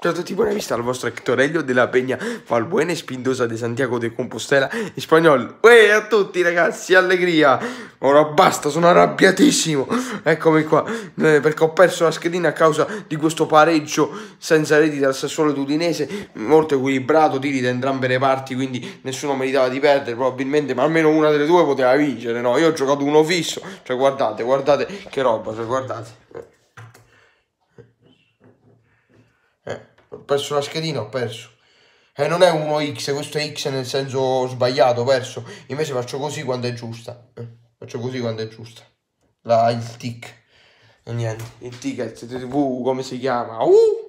Ciao certo, a tutti, buona vista al vostro Hectorello della Pegna Valbuena e Spindosa di Santiago de Compostela in spagnolo. Uè a tutti ragazzi, allegria! Ora basta, sono arrabbiatissimo. Eccomi qua, eh, perché ho perso la schedina a causa di questo pareggio senza reti dal Sassuolo Tudinese, molto equilibrato, tiri da entrambe le parti, quindi nessuno meritava di perdere probabilmente, ma almeno una delle due poteva vincere, no? Io ho giocato uno fisso, cioè guardate, guardate che roba, cioè guardate. perso la schedina, ho perso. E eh, non è 1x, questo è x nel senso sbagliato, perso. Invece faccio così quando è giusta. Eh, faccio così quando è giusta. La, il tick. E niente, il ticket tv come si chiama? Uh!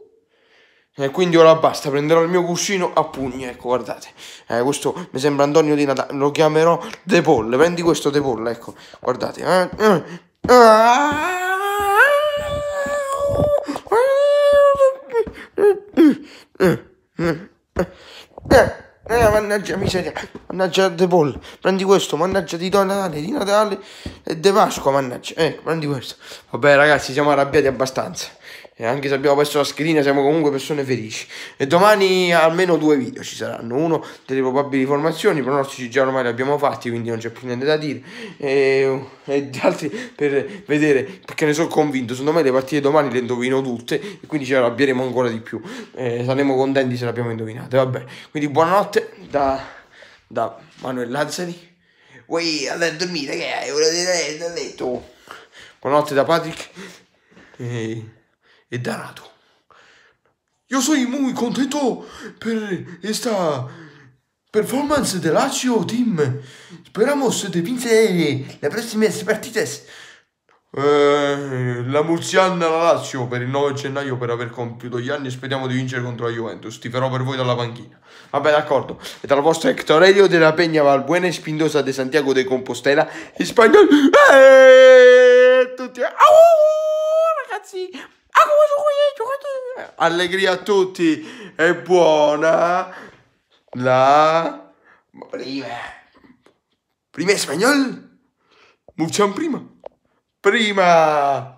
E quindi ora basta, prenderò il mio cuscino a pugni, ecco, guardate. Eh, questo mi sembra Antonio di Natale, lo chiamerò De Polle, prendi questo De Polle, ecco, guardate. Eh, eh. Ah! Eh, eh, mannaggia miseria, mannaggia De Paul, prendi questo, mannaggia di Natale, di Natale e De Pasqua, mannaggia, eh, prendi questo. Vabbè ragazzi, siamo arrabbiati abbastanza. E anche se abbiamo perso la schedina siamo comunque persone felici. E domani almeno due video ci saranno. Uno delle probabili formazioni, i pronostici già ormai li abbiamo fatti, quindi non c'è più niente da dire. E, e altri per vedere, perché ne sono convinto, secondo me le partite domani le indovino tutte e quindi ci arrabbieremo ancora di più. E saremo contenti se le abbiamo indovinate. Vabbè, quindi buonanotte da, da Manuel Lazzari. Ui, andate a dormire, che è hai? Volete letto? Buonanotte da Patrick. E e danato. Io sono muy contento per questa performance del Lazio Team. Speriamo de vincere le prossime partite. Eh, la Murziana la Lazio per il 9 gennaio per aver compiuto gli anni speriamo di vincere contro la Juventus. Ti farò per voi dalla panchina. Vabbè, d'accordo. E dal vostro Hector Elio della Peña Valbuena e Spindosa de Santiago de Compostela in spagnolo. Eeeh, tutti. Au, ragazzi. Ah, Allegria a tutti e buona la prima. Prima in spagnol. Mucho prima. Prima.